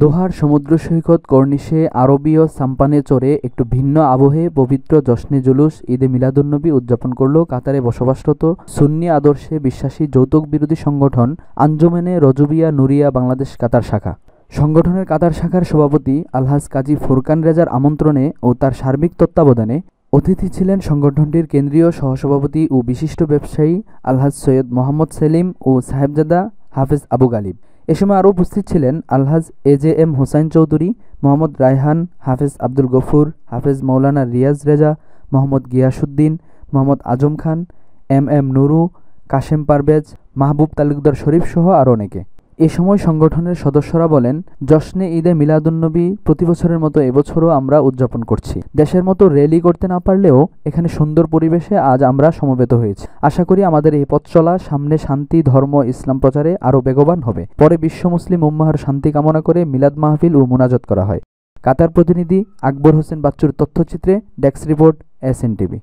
দোহার সমুদ্র সৈকত কর্নিশে আরবীয় সাম্পানে চড়ে একটু ভিন্ন আবহে পবিত্র জশ্নে জুলুস ঈদে মিলাদুন্নবী উদযাপন করল কাতারে বসবাসরত সুন্নি আদর্শে বিশ্বাসী যৌতুক বিরোধী সংগঠন আঞ্জুমেনে রজুবিয়া নুরিয়া বাংলাদেশ কাতার শাখা সংগঠনের কাতার শাখার সভাপতি আলহাজ কাজী ফুরকান রেজার আমন্ত্রণে ও তার সার্বিক তত্ত্বাবধানে অতিথি ছিলেন সংগঠনটির কেন্দ্রীয় সহসভাপতি ও বিশিষ্ট ব্যবসায়ী আলহাজ সৈয়দ মোহাম্মদ সেলিম ও সাহেবজাদা হাফেজ আবু গালিব এ সময় আরও উপস্থিত ছিলেন Alhaj A J M Hossain Chowdhury Mohammad Raihan Hafez Abdul Gafur Hafez Maulana Riaz Reza Mohammad Giasuddin Mohammad Azam Khan M M Nuru Kashem Parvez Mahbub Talukdar Sharif সহ আরও অনেকে এ সময় সংগঠনের সদস্যরা বলেন জশ্নে ঈদে মিলাদুন্নবী প্রতি বছরের মতো এবছরও আমরা উদযাপন করছি দেশের মতো র্যালি করতে না পারলেও এখানে সুন্দর পরিবেশে আজ আমরা সমবেত হয়েছি আশা করি আমাদের এই পথ চলা সামনে শান্তি ধর্ম ইসলাম প্রচারে আরও বেগবান হবে পরে বিশ্ব মুসলিম উম্মাহার শান্তি কামনা করে মিলাদ মাহফিল ও মোনাজত করা হয় কাতার প্রতিনিধি আকবর হোসেন বাচ্চুর তথ্যচিত্রে ডেস্ক রিপোর্ট এস টিভি